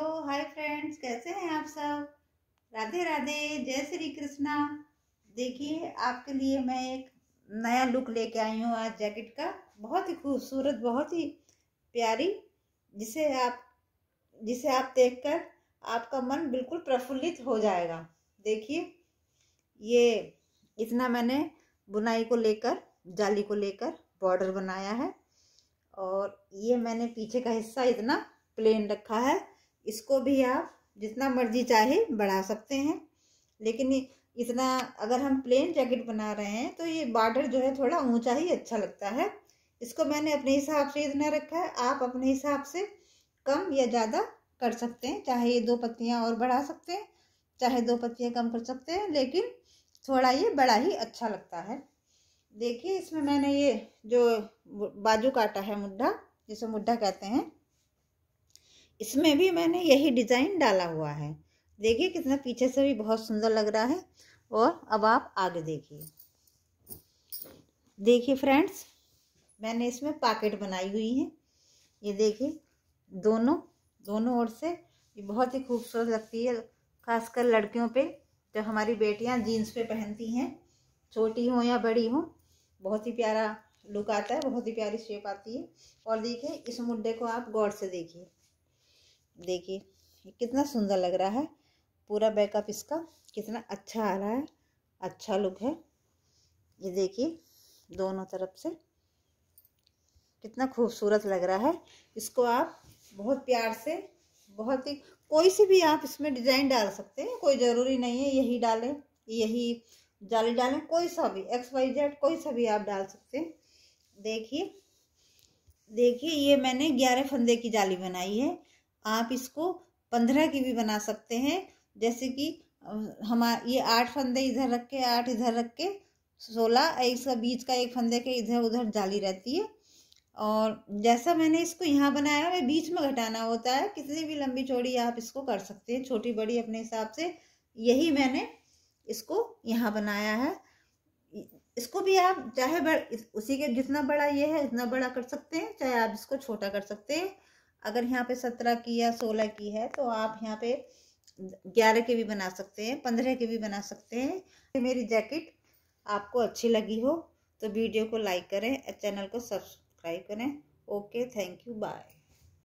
तो hi friends कैसे हैं आप सब राधे राधे जय श्री कृष्णा देखिए आपके लिए मैं एक नया लुक लेके आई हूँ आज जैकेट का बहुत ही खूबसूरत बहुत ही प्यारी जिसे आप जिसे आप देखकर आपका मन बिल्कुल प्रफुल्लित हो जाएगा देखिए ये इतना मैंने बुनाई को लेकर जाली को लेकर बॉर्डर बनाया है और ये मैंने पीछे का हिस्सा इतना प्लेन रखा है इसको भी आप जितना मर्जी चाहे बढ़ा सकते हैं लेकिन इतना अगर हम प्लेन जैकेट बना रहे हैं तो ये बॉर्डर जो है थोड़ा ऊंचा ही अच्छा लगता है इसको मैंने अपने हिसाब से इतना रखा है आप अपने हिसाब से कम या ज़्यादा कर सकते हैं चाहे ये दो पत्तियाँ और बढ़ा सकते हैं चाहे दो पत्तियाँ कम कर सकते हैं लेकिन थोड़ा ये बड़ा ही अच्छा लगता है देखिए इसमें मैंने ये जो बाजू काटा है मुड्ढा जिसे मुड्ढा कहते हैं इसमें भी मैंने यही डिज़ाइन डाला हुआ है देखिए कितना पीछे से भी बहुत सुंदर लग रहा है और अब आप आगे देखिए देखिए फ्रेंड्स मैंने इसमें पॉकेट बनाई हुई है ये देखिए दोनों दोनों ओर से ये बहुत ही खूबसूरत लगती है खासकर लड़कियों पे जब हमारी बेटियां जीन्स पे पहनती हैं छोटी हो या बड़ी हो बहुत ही प्यारा लुक आता है बहुत ही प्यारी शेप आती है और देखिए इस मुड्डे को आप गौर से देखिए देखिए कितना सुंदर लग रहा है पूरा बैकअप इसका कितना अच्छा आ रहा है अच्छा लुक है ये देखिए दोनों तरफ से कितना खूबसूरत लग रहा है इसको आप बहुत प्यार से बहुत ही कोई सी भी आप इसमें डिज़ाइन डाल सकते हैं कोई ज़रूरी नहीं है यही डालें यही जाली डालें कोई सा भी एक्स वाई जेड कोई सा भी आप डाल सकते हैं देखिए देखिए ये मैंने ग्यारह फंदे की जाली बनाई है आप इसको पंद्रह की भी बना सकते हैं जैसे कि हमारा ये आठ फंदे इधर रख के आठ इधर रख के सोलह इसका बीच का एक फंदे के इधर उधर जाली रहती है और जैसा मैंने इसको यहाँ बनाया है बीच में घटाना होता है कितनी भी लंबी चौड़ी आप इसको कर सकते हैं छोटी बड़ी अपने हिसाब से यही मैंने इसको यहाँ बनाया है इसको भी आप चाहे बड़ उसी के जितना बड़ा ये है इतना बड़ा कर सकते हैं चाहे आप इसको छोटा कर सकते हैं अगर यहाँ पे सत्रह की या सोलह की है तो आप यहाँ पे ग्यारह के भी बना सकते हैं पंद्रह के भी बना सकते हैं तो मेरी जैकेट आपको अच्छी लगी हो तो वीडियो को लाइक करें चैनल को सब्सक्राइब करें ओके थैंक यू बाय